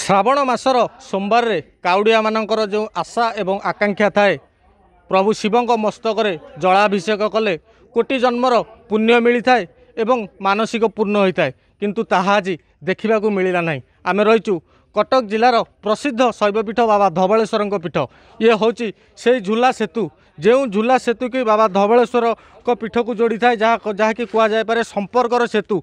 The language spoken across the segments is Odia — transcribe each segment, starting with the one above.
ଶ୍ରାବଣ ମାସର ସୋମବାରରେ କାଉଡ଼ିଆମାନଙ୍କର ଯେଉଁ ଆଶା ଏବଂ ଆକାଂକ୍ଷା ଥାଏ ପ୍ରଭୁ ଶିବଙ୍କ ମସ୍ତକରେ ଜଳାଭିଷେକ କଲେ କୋଟି ଜନ୍ମର ପୁଣ୍ୟ ମିଳିଥାଏ ଏବଂ ମାନସିକ ପୂର୍ଣ୍ଣ ହୋଇଥାଏ କିନ୍ତୁ ତାହା ଆଜି ଦେଖିବାକୁ ମିଳିଲା ନାହିଁ ଆମେ ରହିଛୁ କଟକ ଜିଲ୍ଲାର ପ୍ରସିଦ୍ଧ ଶୈବପୀଠ ବାବା ଧବଳେଶ୍ୱରଙ୍କ ପୀଠ ଇଏ ହେଉଛି ସେଇ ଝୁଲା ସେତୁ ଯେଉଁ ଝୁଲା ସେତୁକି ବାବା ଧବଳେଶ୍ୱର ଏକ ପୀଠକୁ ଯୋଡ଼ିଥାଏ ଯାହା ଯାହାକି କୁହାଯାଇପାରେ ସମ୍ପର୍କର ସେତୁ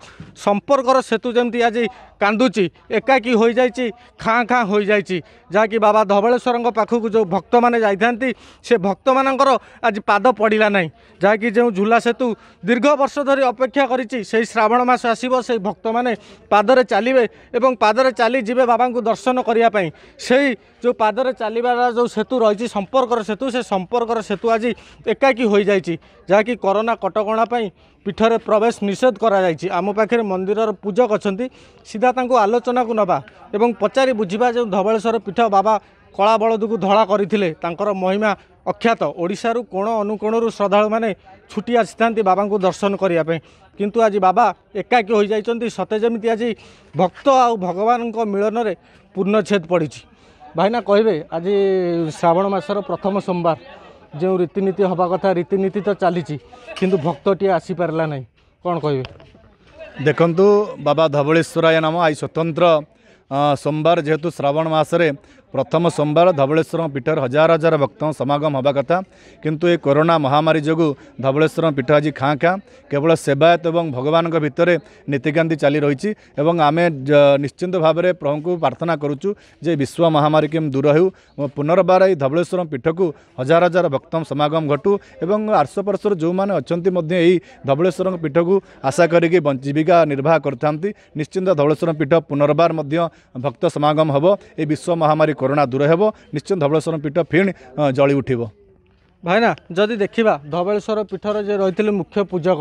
ସମ୍ପର୍କର ସେତୁ ଯେମିତି ଆଜି କାନ୍ଦୁଛି ଏକାକି ହୋଇଯାଇଛି ଖାଁ ଖାଁ ହୋଇଯାଇଛି ଯାହାକି ବାବା ଧବଳେଶ୍ୱରଙ୍କ ପାଖକୁ ଯେଉଁ ଭକ୍ତମାନେ ଯାଇଥାନ୍ତି ସେ ଭକ୍ତମାନଙ୍କର ଆଜି ପାଦ ପଡ଼ିଲା ନାହିଁ ଯାହାକି ଯେଉଁ ଝୁଲା ସେତୁ ଦୀର୍ଘ ବର୍ଷ ଧରି ଅପେକ୍ଷା କରିଛି ସେହି ଶ୍ରାବଣ ମାସ ଆସିବ ସେହି ଭକ୍ତମାନେ ପାଦରେ ଚାଲିବେ ଏବଂ ପାଦରେ ଚାଲି ଯିବେ ବାବାଙ୍କୁ ଦର୍ଶନ କରିବା ପାଇଁ ସେହି ଯେଉଁ ପାଦରେ ଚାଲିବାର ଯେଉଁ ସେତୁ ରହିଛି ସମ୍ପର୍କର ସେତୁ ସେ ସମ୍ପର୍କର ସେତୁ ଆଜି ଏକାକି ହୋଇଯାଇଛି ଯାହାକି କରୋନା କଟକଣା ପାଇଁ ପୀଠରେ ପ୍ରବେଶ ନିଷେଧ କରାଯାଇଛି ଆମ ପାଖରେ ମନ୍ଦିରର ପୂଜକ ଅଛନ୍ତି ସିଧା ତାଙ୍କୁ ଆଲୋଚନାକୁ ନେବା ଏବଂ ପଚାରି ବୁଝିବା ଯେଉଁ ଧବଳେଶ୍ୱର ପୀଠ ବାବା କଳାବଳଦକୁ ଧଳା କରିଥିଲେ ତାଙ୍କର ମହିମା ଅକ୍ଷାତ ଓଡ଼ିଶାରୁ କୋଣ ଅନୁକୋଣରୁ ଶ୍ରଦ୍ଧାଳୁମାନେ ଛୁଟି ଆସିଥାନ୍ତି ବାବାଙ୍କୁ ଦର୍ଶନ କରିବା ପାଇଁ କିନ୍ତୁ ଆଜି ବାବା ଏକାକୀ ହୋଇଯାଇଛନ୍ତି ସତେ ଯେମିତି ଆଜି ଭକ୍ତ ଆଉ ଭଗବାନଙ୍କ ମିଳନରେ ପୂର୍ଣ୍ଣଚ୍ଛେଦ ପଡ଼ିଛି ଭାଇନା କହିବେ ଆଜି ଶ୍ରାବଣ ମାସର ପ୍ରଥମ ସୋମବାର ଯେଉଁ ରୀତିନୀତି ହେବା କଥା ରୀତିନୀତି ତ ଚାଲିଛି କିନ୍ତୁ ଭକ୍ତଟିଏ ଆସିପାରିଲା ନାହିଁ କ'ଣ କହିବେ ଦେଖନ୍ତୁ ବାବା ଧବଳେଶ୍ୱରାୟ ନାମ ଆଜି ସ୍ୱତନ୍ତ୍ର ସୋମବାର ଯେହେତୁ ଶ୍ରାବଣ ମାସରେ ପ୍ରଥମ ସୋମବାର ଧବଳେଶ୍ୱର ପୀଠରେ ହଜାର ହଜାର ଭକ୍ତ ସମାଗମ ହେବା କଥା କିନ୍ତୁ ଏ କରୋନା ମହାମାରୀ ଯୋଗୁଁ ଧବଳେଶ୍ୱର ପୀଠ ଆଜି ଖାଁ ଖାଁ କେବଳ ସେବାୟତ ଏବଂ ଭଗବାନଙ୍କ ଭିତରେ ନୀତିକାନ୍ତି ଚାଲି ରହିଛି ଏବଂ ଆମେ ନିଶ୍ଚିନ୍ତ ଭାବରେ ପ୍ରଭୁଙ୍କୁ ପ୍ରାର୍ଥନା କରୁଛୁ ଯେ ବିଶ୍ୱ ମହାମାରୀ କେମିତି ଦୂର ହେଉ ପୁନର୍ବାର ଏହି ଧବଳେଶ୍ୱର ପୀଠକୁ ହଜାର ହଜାର ଭକ୍ତ ସମାଗମ ଘଟୁ ଏବଂ ଆର୍ଶପାର୍ଶ୍ୱର ଯେଉଁମାନେ ଅଛନ୍ତି ମଧ୍ୟ ଏହି ଧବଳେଶ୍ୱର ପୀଠକୁ ଆଶା କରିକି ଜୀବିକା ନିର୍ବାହ କରିଥାନ୍ତି ନିଶ୍ଚିନ୍ତ ଧବଳେଶ୍ୱର ପୀଠ ପୁନର୍ବାର ମଧ୍ୟ ଭକ୍ତ ସମାଗମ ହେବ ଏହି ବିଶ୍ୱ ମହାମାରୀ କରୋନା ଦୂର ହେବ ନିଶ୍ଚୟ ଧବଳେଶ୍ୱର ପୀଠ ଫିଣି ଜଳି ଉଠିବ ଭାଇନା ଯଦି ଦେଖିବା ଧବଳେଶ୍ୱର ପୀଠର ଯେ ରହିଥିଲେ ମୁଖ୍ୟ ପୂଜକ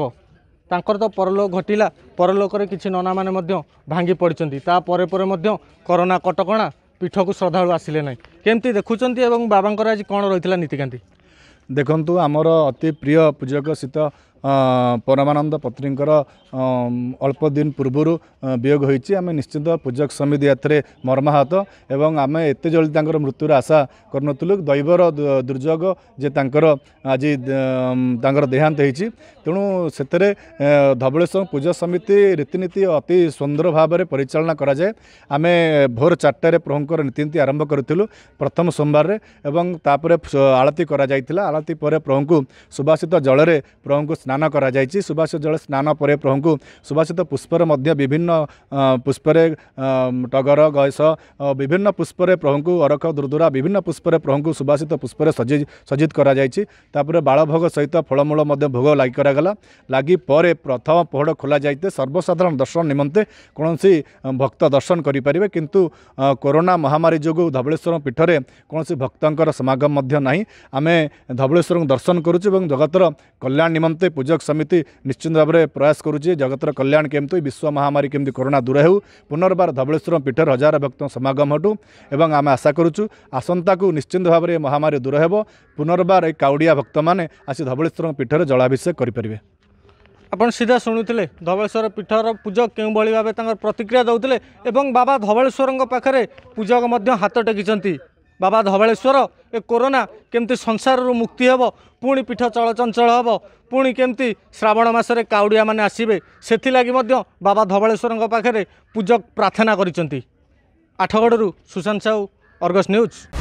ତାଙ୍କର ତ ପରଲୋକ ଘଟିଲା ପରଲୋକରେ କିଛି ନନାମାନେ ମଧ୍ୟ ଭାଙ୍ଗି ପଡ଼ିଛନ୍ତି ତାପରେ ପରେ ମଧ୍ୟ କରୋନା କଟକଣା ପୀଠକୁ ଶ୍ରଦ୍ଧାଳୁ ଆସିଲେ ନାହିଁ କେମିତି ଦେଖୁଛନ୍ତି ଏବଂ ବାବାଙ୍କର ଆଜି କ'ଣ ରହିଥିଲା ନୀତିକାନ୍ତି ଦେଖନ୍ତୁ ଆମର ଅତି ପ୍ରିୟ ପୂଜକ ଶୀତ ପରମାନନ୍ଦ ପତ୍ନୀଙ୍କର ଅଳ୍ପ ଦିନ ପୂର୍ବରୁ ବିୟୋଗ ହୋଇଛି ଆମେ ନିଶ୍ଚିନ୍ତ ପୂଜକ ସମିତି ଏଥିରେ ମର୍ମାହତ ଏବଂ ଆମେ ଏତେ ଜଲ୍ଦି ତାଙ୍କର ମୃତ୍ୟୁର ଆଶା କରିନଥିଲୁ ଦୈବର ଦୁର୍ଯୋଗ ଯେ ତାଙ୍କର ଆଜି ତାଙ୍କର ଦେହାନ୍ତ ହୋଇଛି ତେଣୁ ସେଥିରେ ଧବଳେଶ୍ୱର ପୂଜା ସମିତି ରୀତିନୀତି ଅତି ସୁନ୍ଦର ଭାବରେ ପରିଚାଳନା କରାଯାଏ ଆମେ ଭୋର ଚାରିଟାରେ ପ୍ରଭୁଙ୍କର ନୀତିନୀତି ଆରମ୍ଭ କରିଥିଲୁ ପ୍ରଥମ ସୋମବାରରେ ଏବଂ ତାପରେ ଆଳତୀ କରାଯାଇଥିଲା ଆଳତୀ ପରେ ପ୍ରଭୁଙ୍କୁ ସୁବାସିତ ଜଳରେ ପ୍ରଭୁଙ୍କୁ ସ୍ନାନ କରାଯାଇଛି ସୁବାସିତ ଜଳ ସ୍ନାନ ପରେ ପ୍ରଭୁଙ୍କୁ ସୁବାସିତ ପୁଷ୍ପରେ ମଧ୍ୟ ବିଭିନ୍ନ ପୁଷ୍ପରେ ଟଗର ଗୟସ ବିଭିନ୍ନ ପୁଷ୍ପରେ ପ୍ରଭୁଙ୍କୁ ଅରଖ ଦୁର୍ଦୁରା ବିଭିନ୍ନ ପୁଷ୍ପରେ ପ୍ରଭୁଙ୍କୁ ସୁବାସିତ ପୁଷ୍ପରେ ସଜି ସଜିତ କରାଯାଇଛି ତାପରେ ବାଳଭୋଗ ସହିତ ଫଳମୂଳ ମଧ୍ୟ ଭୋଗ ଲାଗି କରାଗଲା ଲାଗି ପରେ ପ୍ରଥମ ପୋହଡ଼ ଖୋଲାଯାଇଥାଏ ସର୍ବସାଧାରଣ ଦର୍ଶନ ନିମନ୍ତେ କୌଣସି ଭକ୍ତ ଦର୍ଶନ କରିପାରିବେ କିନ୍ତୁ କରୋନା ମହାମାରୀ ଯୋଗୁଁ ଧବଳେଶ୍ୱର ପୀଠରେ କୌଣସି ଭକ୍ତଙ୍କର ସମାଗମ ମଧ୍ୟ ନାହିଁ ଆମେ ଧବଳେଶ୍ୱରଙ୍କୁ ଦର୍ଶନ କରୁଛୁ ଏବଂ ଜଗତର କଲ୍ୟାଣ ନିମନ୍ତେ ପୂଜକ ସମିତି ନିଶ୍ଚିନ୍ତ ଭାବରେ ପ୍ରୟାସ କରୁଛି ଜଗତର କଲ୍ୟାଣ କେମିତି ହୁଏ ବିଶ୍ୱ ମହାମାରୀ କେମିତି କରୋନା ଦୂର ହେଉ ପୁନର୍ବାର ଧବଳେଶ୍ୱର ପୀଠରେ ହଜାର ଭକ୍ତଙ୍କ ସମାଗମ ହେଠୁ ଏବଂ ଆମେ ଆଶା କରୁଛୁ ଆସନ୍ତାକୁ ନିଶ୍ଚିନ୍ତ ଭାବରେ ଏ ମହାମାରୀ ଦୂର ହେବ ପୁନର୍ବାର ଏହି କାଉଡ଼ିଆ ଭକ୍ତମାନେ ଆସି ଧବଳେଶ୍ୱର ପୀଠରେ ଜଳାଭିଷେକ କରିପାରିବେ ଆପଣ ସିଧା ଶୁଣୁଥିଲେ ଧବଳେଶ୍ୱର ପୀଠର ପୂଜକ କେଉଁଭଳି ଭାବେ ତାଙ୍କର ପ୍ରତିକ୍ରିୟା ଦେଉଥିଲେ ଏବଂ ବାବା ଧବଳେଶ୍ୱରଙ୍କ ପାଖରେ ପୂଜକ ମଧ୍ୟ ହାତ ଟେକିଛନ୍ତି ବାବା ଧବଳେଶ୍ୱର ଏ କୋରୋନା କେମିତି ସଂସାରରୁ ମୁକ୍ତି ହେବ ପୁଣି ପୀଠ ଚଳଚଞ୍ଚଳ ହେବ ପୁଣି କେମିତି ଶ୍ରାବଣ ମାସରେ କାଉଡ଼ିଆମାନେ ଆସିବେ ସେଥିଲାଗି ମଧ୍ୟ ବାବା ଧବଳେଶ୍ୱରଙ୍କ ପାଖରେ ପୂଜକ ପ୍ରାର୍ଥନା କରିଛନ୍ତି ଆଠଗଡ଼ରୁ ସୁଶାନ୍ତ ସାହୁ ଅର୍ଗସ୍ ନ୍ୟୁଜ୍